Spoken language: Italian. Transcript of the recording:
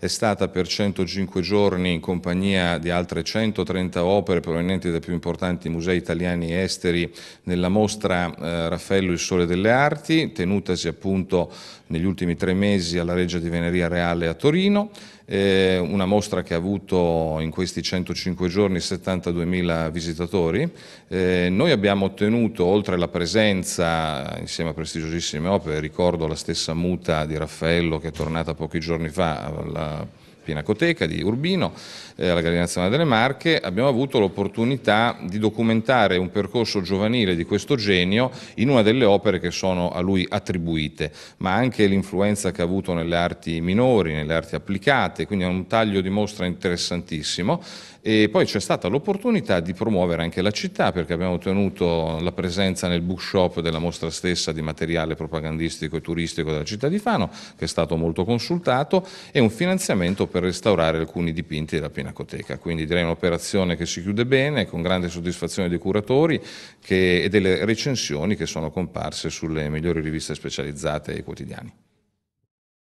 è stata per 105 giorni in compagnia di altre 130 opere provenienti dai più importanti musei italiani e esteri nella mostra eh, Raffaello il Sole delle Arti, tenutasi appunto negli ultimi tre mesi alla Reggia di Veneria Reale a Torino, eh, una mostra che ha avuto in questi 105 giorni 72.000 visitatori. Eh, noi abbiamo ottenuto, oltre alla presenza, insieme a prestigiosissime opere, ricordo la stessa muta di Raffaello che è tornata pochi giorni fa, la uh, Pinacoteca di Urbino, eh, alla Galleria Nazionale delle Marche, abbiamo avuto l'opportunità di documentare un percorso giovanile di questo genio in una delle opere che sono a lui attribuite, ma anche l'influenza che ha avuto nelle arti minori, nelle arti applicate, quindi è un taglio di mostra interessantissimo e poi c'è stata l'opportunità di promuovere anche la città perché abbiamo ottenuto la presenza nel bookshop della mostra stessa di materiale propagandistico e turistico della città di Fano che è stato molto consultato e un finanziamento per restaurare alcuni dipinti della Pinacoteca. Quindi direi un'operazione che si chiude bene, con grande soddisfazione dei curatori che, e delle recensioni che sono comparse sulle migliori riviste specializzate e quotidiani.